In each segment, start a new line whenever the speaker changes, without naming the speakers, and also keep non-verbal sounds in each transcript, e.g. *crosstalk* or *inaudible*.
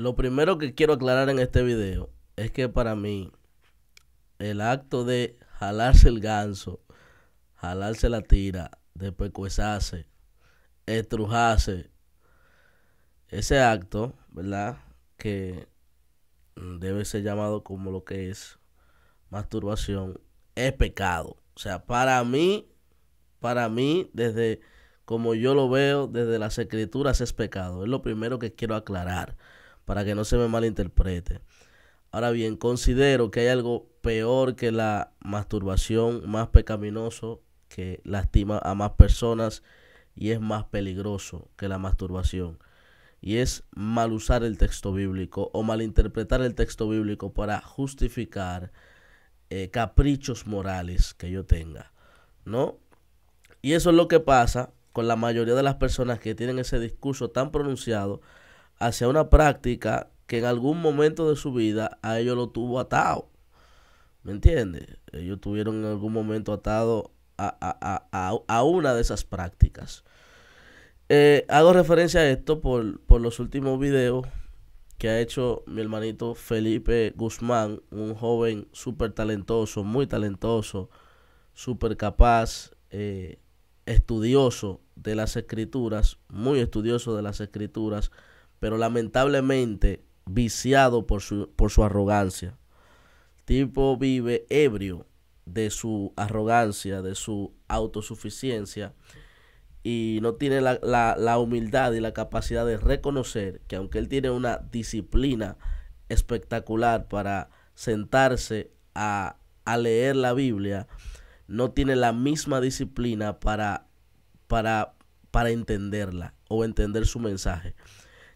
Lo primero que quiero aclarar en este video es que para mí el acto de jalarse el ganso, jalarse la tira, despecuezarse, estrujarse, ese acto, ¿verdad? Que debe ser llamado como lo que es masturbación, es pecado. O sea, para mí, para mí, desde como yo lo veo, desde las escrituras es pecado. Es lo primero que quiero aclarar para que no se me malinterprete. Ahora bien, considero que hay algo peor que la masturbación, más pecaminoso, que lastima a más personas y es más peligroso que la masturbación. Y es mal usar el texto bíblico o malinterpretar el texto bíblico para justificar eh, caprichos morales que yo tenga. ¿No? Y eso es lo que pasa con la mayoría de las personas que tienen ese discurso tan pronunciado hacia una práctica que en algún momento de su vida a ellos lo tuvo atado. ¿Me entiendes? Ellos tuvieron en algún momento atado a, una de esas prácticas. Eh, hago referencia a esto por, los últimos videos que ha hecho mi hermanito Felipe Guzmán, un joven súper talentoso, muy talentoso, súper capaz, eh, estudioso de las escrituras, muy estudioso de las escrituras pero lamentablemente viciado por su, por su arrogancia. El tipo vive ebrio de su arrogancia, de su autosuficiencia y no tiene la, humildad y la capacidad de reconocer que aunque él tiene una disciplina espectacular para sentarse a, leer la Biblia, no tiene la misma disciplina para, para, para entenderla o entender su mensaje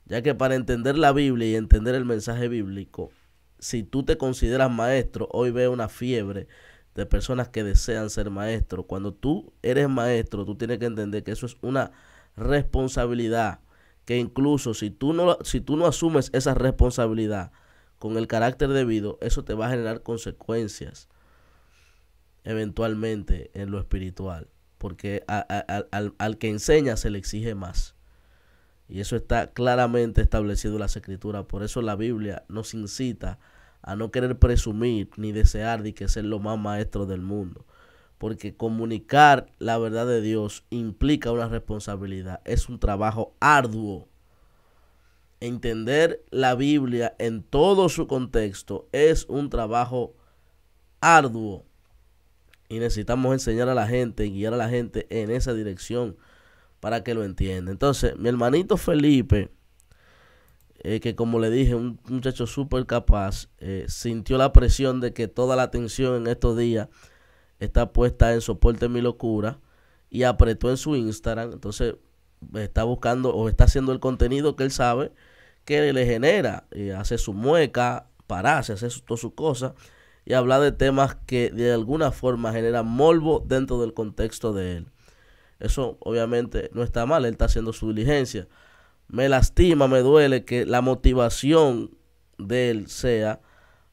ya que para entender la Biblia y entender el mensaje bíblico, si tú te consideras maestro, hoy veo una fiebre de personas que desean ser maestro. Cuando tú eres maestro, tú tienes que entender que eso es una responsabilidad, que incluso si tú no, si tú no asumes esa responsabilidad con el carácter debido, eso te va a generar consecuencias eventualmente en lo espiritual, porque al que enseña se le exige más. Y eso está claramente establecido en las escrituras. Por eso la Biblia nos incita a no querer presumir ni desear de que ser lo más maestro del mundo. Porque comunicar la verdad de Dios implica una responsabilidad. Es un trabajo arduo. Entender la Biblia en todo su contexto es un trabajo arduo. Y necesitamos enseñar a la gente, guiar a la gente en esa dirección para que lo entienda. Entonces, mi hermanito Felipe, eh, que como le dije, un muchacho súper capaz, eh, sintió la presión de que toda la atención en estos días está puesta en soporte mi locura y apretó en su Instagram. Entonces, está buscando o está haciendo el contenido que él sabe que le genera. y eh, hace su mueca, pararse, hace todas sus cosas y habla de temas que de alguna forma generan molvo dentro del contexto de él. Eso obviamente no está mal, él está haciendo su diligencia. Me lastima, me duele que la motivación de él sea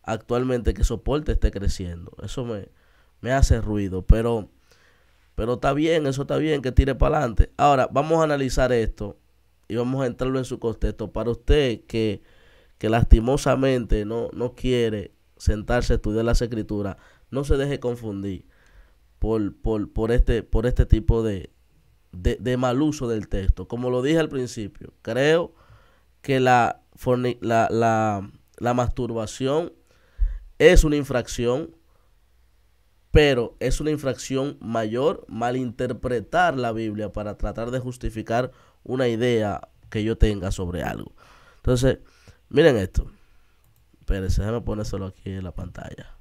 actualmente que soporte esté creciendo. Eso me, me hace ruido, pero, pero está bien, eso está bien, que tire para adelante. Ahora, vamos a analizar esto y vamos a entrarlo en su contexto. Para usted que, que lastimosamente no, no quiere sentarse a estudiar las escrituras, no se deje confundir por, por, por, este, por este tipo de, de, mal uso del texto. Como lo dije al principio, creo que la, la, la, la masturbación es una infracción, pero es una infracción mayor malinterpretar la Biblia para tratar de justificar una idea que yo tenga sobre algo. Entonces, miren esto. Espérense, déjame ponérselo aquí en la pantalla.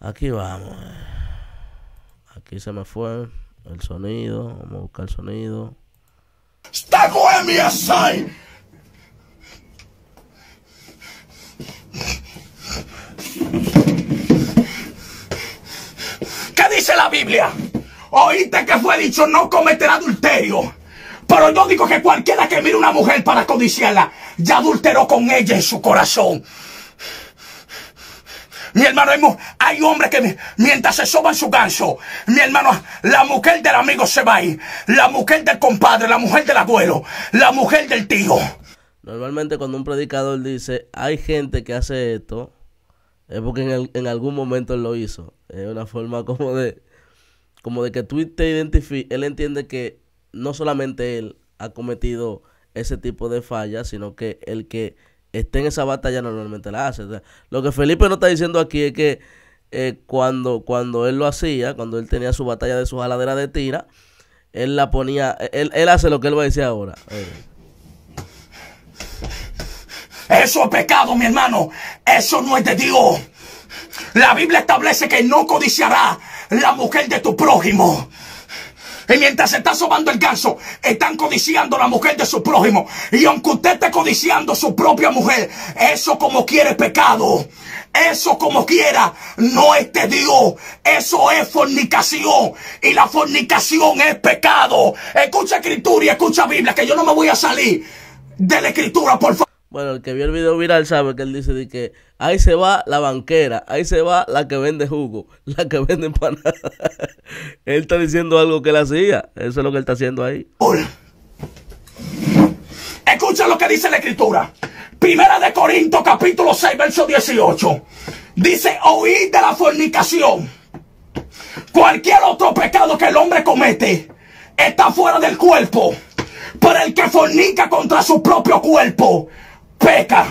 Aquí vamos. Eh. Aquí se me fue. El sonido, vamos a buscar el sonido.
¡Está mi asai ¿Qué dice la Biblia? Oíste que fue dicho no cometer adulterio. Pero yo digo que cualquiera que mire una mujer para codiciarla, ya adulteró con ella en su corazón. Mi hermano, hay, hombres que mientras se soban su ganso, mi hermano, la mujer del amigo se va ahí, la mujer del compadre, la mujer del abuelo, la mujer del tío.
Normalmente cuando un predicador dice, hay gente que hace esto, es porque en, algún momento él lo hizo. Es una forma como de, como de que tú te identifiques, él entiende que no solamente él ha cometido ese tipo de fallas, sino que el que esté en esa batalla normalmente la hace. lo que Felipe no está diciendo aquí es que eh, cuando, cuando él lo hacía, cuando él tenía su batalla de su jaladera de tira, él la ponía, él, hace lo que él va a decir ahora. Eh.
Eso es pecado, mi hermano. Eso no es de Dios. La Biblia establece que no codiciará la mujer de tu prójimo. Y mientras se está sobando el ganso, están codiciando la mujer de su prójimo. Y aunque usted esté codiciando su propia mujer, eso como quiere pecado. Eso como quiera, no es de Dios. Eso es fornicación. Y la fornicación es pecado. Escucha escritura y escucha Biblia, que yo no me voy a salir de
la escritura, por favor. Bueno, el que vio el video viral sabe que él dice de que ahí se va la banquera, ahí se va la que vende jugo, *laughs* la que vende empanadas. *laughs* él está diciendo algo que él hacía. Eso es lo que él está haciendo ahí. Hola. Escucha
lo que dice la escritura. Primera de Corinto, capítulo 6, verso 18. Dice, oíd de la fornicación. Cualquier otro pecado que el hombre comete está fuera del cuerpo. Pero el que fornica contra su propio cuerpo peca.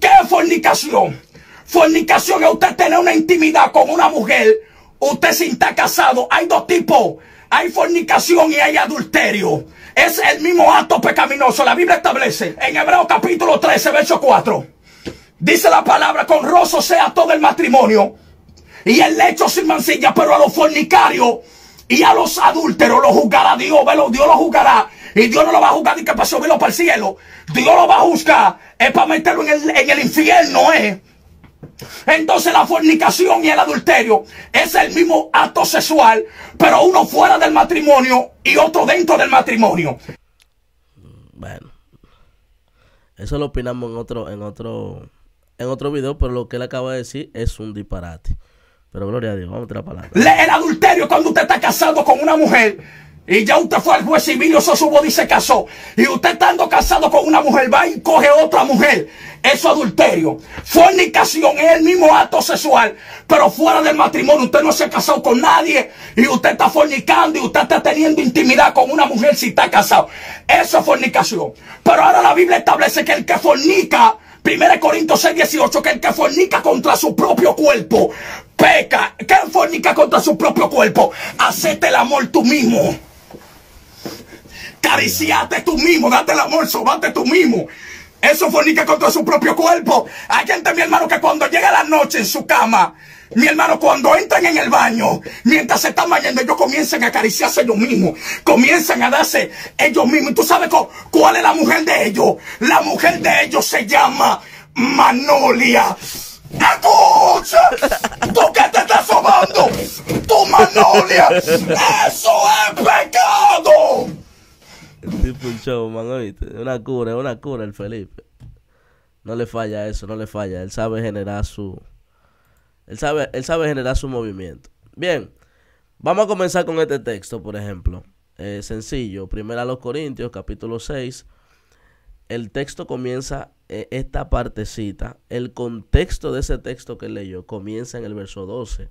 ¿Qué es fornicación? Fornicación es usted tener una intimidad con una mujer. Usted sin estar casado. Hay dos tipos. Hay fornicación y hay adulterio. Es el mismo acto pecaminoso. La Biblia establece en Hebreos capítulo 13, verso 4. Dice la palabra, con roso sea todo el matrimonio. Y el lecho sin mancilla, pero a los fornicarios y a los adúlteros lo juzgará Dios. Dios lo juzgará y Dios no lo va a juzgar ni que para subirlo para el cielo. Dios lo va a juzgar. Es para meterlo en el, en el infierno, ¿eh? Entonces la fornicación y el adulterio es el mismo acto sexual, pero uno fuera del matrimonio y otro dentro del matrimonio. Bueno,
eso lo opinamos en otro, en otro, en otro video, pero lo que él acaba de decir es un disparate. Pero gloria a Dios, vamos a otra palabra.
El adulterio cuando usted está casado con una mujer y ya usted fue al juez civil y eso su y se casó. Y usted estando casado con una mujer va y coge otra mujer. Eso es adulterio. Fornicación es el mismo acto sexual. Pero fuera del matrimonio usted no se ha casado con nadie. Y usted está fornicando y usted está teniendo intimidad con una mujer si está casado. Eso es fornicación. Pero ahora la Biblia establece que el que fornica, 1 Corintios 6, 18, que el que fornica contra su propio cuerpo, peca. Que fornica contra su propio cuerpo, acepte el amor tú mismo. Cariciate tú mismo, date el amor, sobate tú mismo. Eso fornica contra su propio cuerpo. Hay gente, mi hermano, que cuando llega la noche en su cama, mi hermano, cuando entran en el baño, mientras se están bañando, ellos comienzan a acariciarse ellos mismos, comienzan a darse ellos mismos. ¿Y tú sabes cuál es la mujer de ellos? La mujer de ellos se llama Manolia. ¡Escucha! ¿Tú qué te estás sobando? ¡Tu Manolia!
¡Eso
es pecado!
Una cura, una cura el Felipe. No le falla eso, no le falla. Él sabe generar su... Él sabe, él sabe generar su movimiento. Bien, vamos a comenzar con este texto, por ejemplo. Eh, sencillo, primera a los Corintios, capítulo 6. El texto comienza eh, esta partecita. El contexto de ese texto que leyó comienza en el verso 12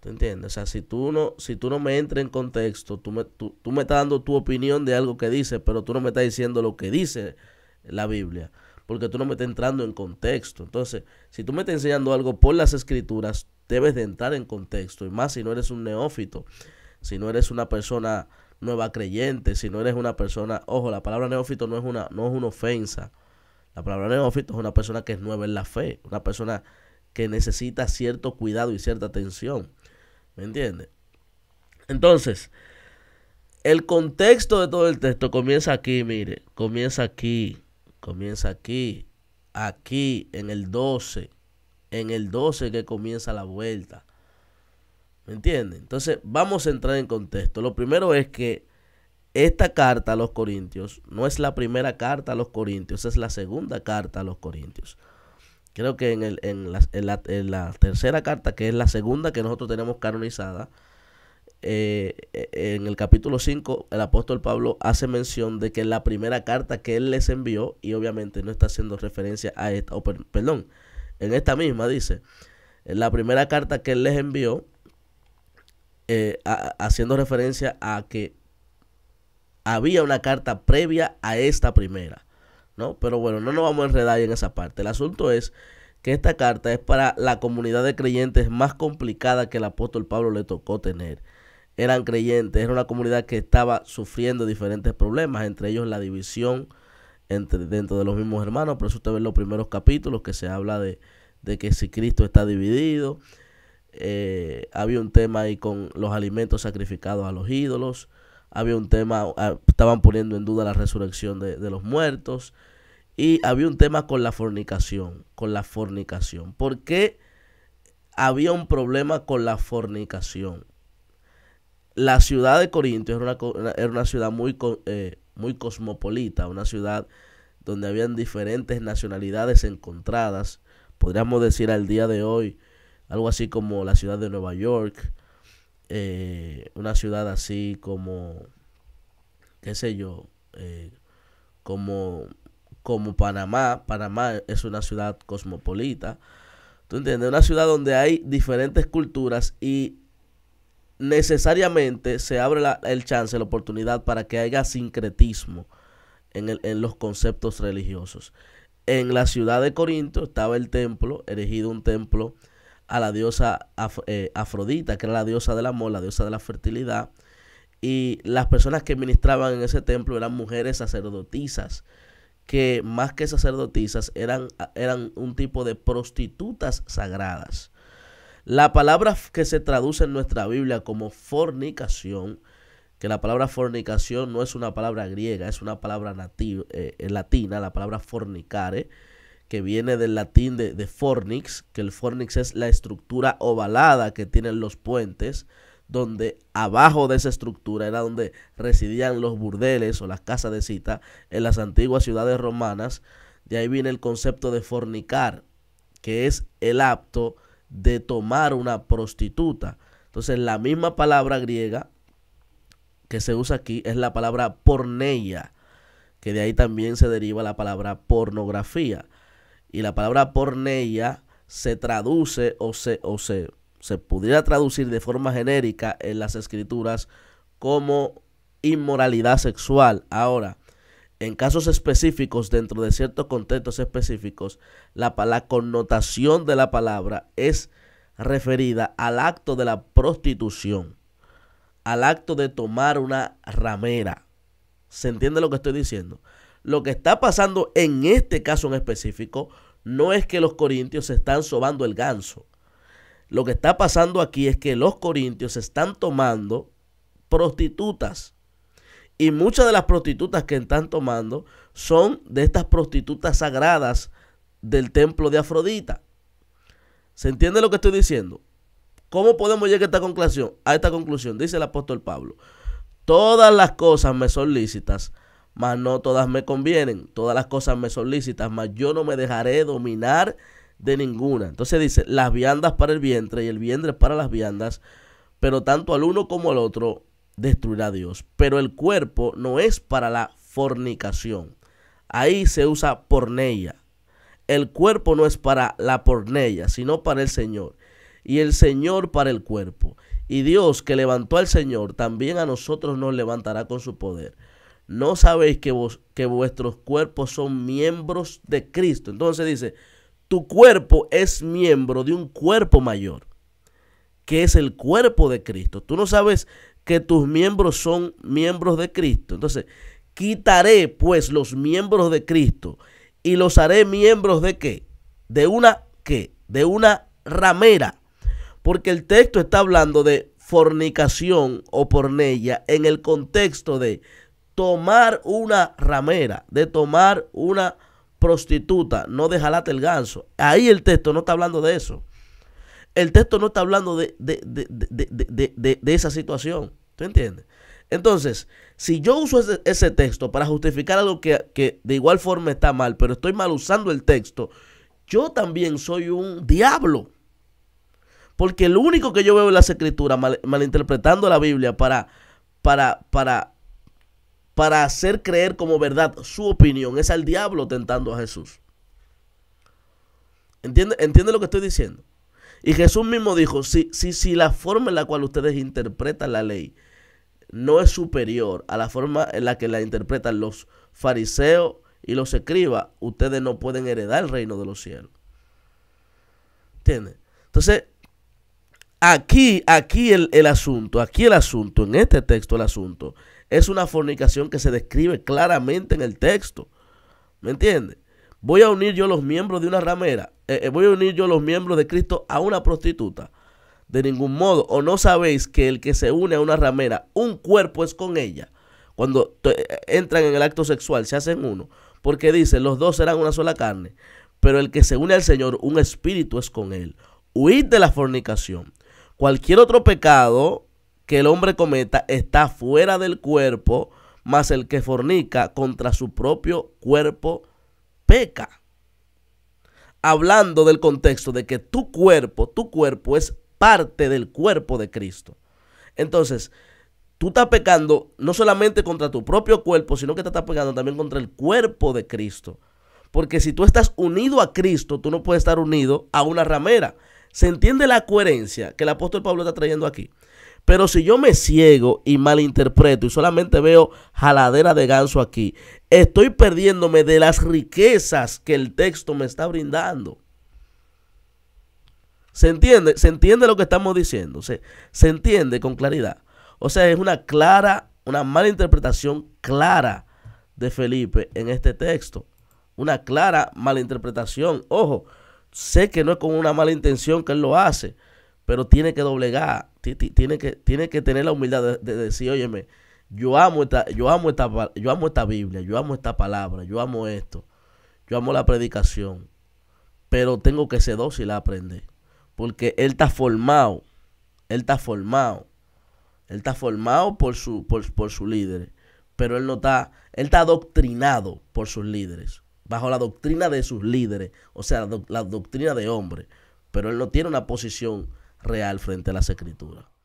¿Te entiendes? O sea, si tú no, si tú no me entras en contexto, tú me, tú, tú me estás dando tu opinión de algo que dice, pero tú no me estás diciendo lo que dice la Biblia, porque tú no me estás entrando en contexto. Entonces, si tú me estás enseñando algo por las escrituras, debes de entrar en contexto, y más si no eres un neófito, si no eres una persona nueva creyente, si no eres una persona, ojo, la palabra neófito no es una, no es una ofensa. La palabra neófito es una persona que es nueva en la fe, una persona que necesita cierto cuidado y cierta atención. ¿Me entiende? Entonces, el contexto de todo el texto comienza aquí, mire, comienza aquí, comienza aquí, aquí, en el 12, en el 12 que comienza la vuelta. ¿Me entiende? Entonces, vamos a entrar en contexto. Lo primero es que esta carta a los Corintios no es la primera carta a los Corintios, es la segunda carta a los Corintios creo que en, el, en, la, la, tercera carta, que es la segunda que nosotros tenemos canonizada, eh, e, en el capítulo 5, el apóstol Pablo hace mención de que la primera carta que él les envió, y obviamente no está haciendo referencia a esta, perdón, en esta misma dice, en la primera carta que él les envió, eh, haciendo referencia a que había una carta previa a esta primera. Pero bueno, no nos vamos a enredar ahí en esa parte. El asunto es que esta carta es para la comunidad de creyentes más complicada que el apóstol Pablo le tocó tener. Eran creyentes, era una comunidad que estaba sufriendo diferentes problemas, entre ellos la división entre, dentro de los mismos hermanos. Por eso usted ve los primeros capítulos que se habla de, que si Cristo está dividido. Eh, había un tema ahí con los alimentos sacrificados a los ídolos. Había un tema, ah, estaban poniendo en duda la resurrección de, de los muertos. Y había un tema con la fornicación, con la fornicación. ¿Por qué había un problema con la fornicación? La ciudad de Corinto era una, una ciudad muy, eh, muy cosmopolita, una ciudad donde habían diferentes nacionalidades encontradas. Podríamos decir al día de hoy algo así como la ciudad de Nueva York, eh, una ciudad así como, qué sé yo, eh, como como Panamá. Panamá es una ciudad cosmopolita. ¿Tú entiendes? Una ciudad donde hay diferentes culturas y necesariamente se abre el chance, la oportunidad para que haya sincretismo en, los conceptos religiosos. En la ciudad de Corinto estaba el templo, erigido un templo a la diosa eh, Afrodita, que era la diosa del amor, la diosa de la fertilidad. Y las personas que ministraban en ese templo eran mujeres sacerdotisas que más que sacerdotisas eran, eran un tipo de prostitutas sagradas. La palabra que se traduce en nuestra Biblia como fornicación, que la palabra fornicación no es una palabra griega, es una palabra nativa, eh, latina, la palabra fornicare, que viene del latín de fornix, que el fornix es la estructura ovalada que tienen los puentes, donde abajo de esa estructura era donde residían los burdeles o las casas de cita en las antiguas ciudades romanas. De ahí viene el concepto de fornicar, que es el apto de tomar una prostituta. Entonces la misma palabra griega que se usa aquí es la palabra porneia, que de ahí también se deriva la palabra pornografía. Y la palabra porneia se traduce o se, o se se pudiera traducir de forma genérica en las escrituras como inmoralidad sexual. Ahora, en casos específicos, dentro de ciertos contextos específicos, la, connotación de la palabra es referida al acto de la prostitución, al acto de tomar una ramera. ¿Se entiende lo que estoy diciendo? Lo que está pasando en este caso en específico no es que los corintios se están sobando el ganso. Lo que está pasando aquí es que los corintios están tomando prostitutas. Y muchas de las prostitutas que están tomando son de estas prostitutas sagradas del templo de Afrodita. ¿Se entiende lo que estoy diciendo? ¿Cómo podemos llegar a esta conclusión? A esta conclusión, dice el apóstol Pablo. Todas las cosas me son lícitas, mas no todas me convienen. Todas las cosas me son lícitas, mas yo no me dejaré dominar de ninguna. Entonces dice, las viandas para el vientre y el vientre para las viandas, pero tanto al uno como al otro destruirá Dios. Pero el cuerpo no es para la fornicación. Ahí se usa porneia. El cuerpo no es para la porneia, sino para el Señor. Y el Señor para el cuerpo. Y Dios que levantó al Señor, también a nosotros nos levantará con su poder. No sabéis que, vos, que vuestros cuerpos son miembros de Cristo. Entonces dice, tu cuerpo es miembro de un cuerpo mayor, que es el cuerpo de Cristo. Tú no sabes que tus miembros son miembros de Cristo. Entonces, quitaré pues los miembros de Cristo y los haré miembros de qué? De una qué? De una ramera. Porque el texto está hablando de fornicación o pornella en el contexto de tomar una ramera, de tomar una ramera prostituta, no dejalate el ganso. Ahí el texto no está hablando de eso. El texto no está hablando de, esa situación. ¿Tú entiendes? Entonces, si yo uso ese, texto para justificar algo que, que, de igual forma está mal, pero estoy mal usando el texto, yo también soy un diablo. Porque lo único que yo veo en las escrituras, malinterpretando la Biblia para, para, para para hacer creer como verdad su opinión. Es al diablo tentando a Jesús. ¿Entiende, entiende lo que estoy diciendo? Y Jesús mismo dijo, si, si, si la forma en la cual ustedes interpretan la ley no es superior a la forma en la que la interpretan los fariseos y los escribas, ustedes no pueden heredar el reino de los cielos. ¿Entiende? Entonces, aquí, aquí el, el asunto, aquí el asunto, en este texto el asunto, es una fornicación que se describe claramente en el texto. ¿Me entiendes? Voy a unir yo los miembros de una ramera, eh, eh, voy a unir yo los miembros de Cristo a una prostituta. De ningún modo, o no sabéis que el que se une a una ramera, un cuerpo es con ella. Cuando eh, entran en el acto sexual, se hacen uno. Porque dice, los dos serán una sola carne. Pero el que se une al Señor, un espíritu es con él. Huid de la fornicación. Cualquier otro pecado que el hombre cometa está fuera del cuerpo, mas el que fornica contra su propio cuerpo peca. Hablando del contexto de que tu cuerpo, tu cuerpo es parte del cuerpo de Cristo. Entonces, tú estás pecando no solamente contra tu propio cuerpo, sino que te estás pecando también contra el cuerpo de Cristo. Porque si tú estás unido a Cristo, tú no puedes estar unido a una ramera. ¿Se entiende la coherencia que el apóstol Pablo está trayendo aquí? Pero si yo me ciego y malinterpreto y solamente veo jaladera de ganso aquí, estoy perdiéndome de las riquezas que el texto me está brindando. ¿Se entiende? ¿Se entiende lo que estamos diciendo? ¿Se, se entiende con claridad? O sea, es una clara, una mala interpretación clara de Felipe en este texto. Una clara mala interpretación. Ojo, sé que no es con una mala intención que él lo hace pero tiene que doblegar, tiene que, tiene que tener la humildad de, decir, óyeme, yo amo esta, yo amo esta, yo amo esta Biblia, yo amo esta palabra, yo amo esto, yo amo la predicación, pero tengo que ser dócil a aprender, porque él está formado, él está formado, él está formado por su, por, por su líder, pero él no está, él está adoctrinado por sus líderes, bajo la doctrina de sus líderes, o sea, la, doctrina de hombres. pero él no tiene una posición real frente a las escrituras.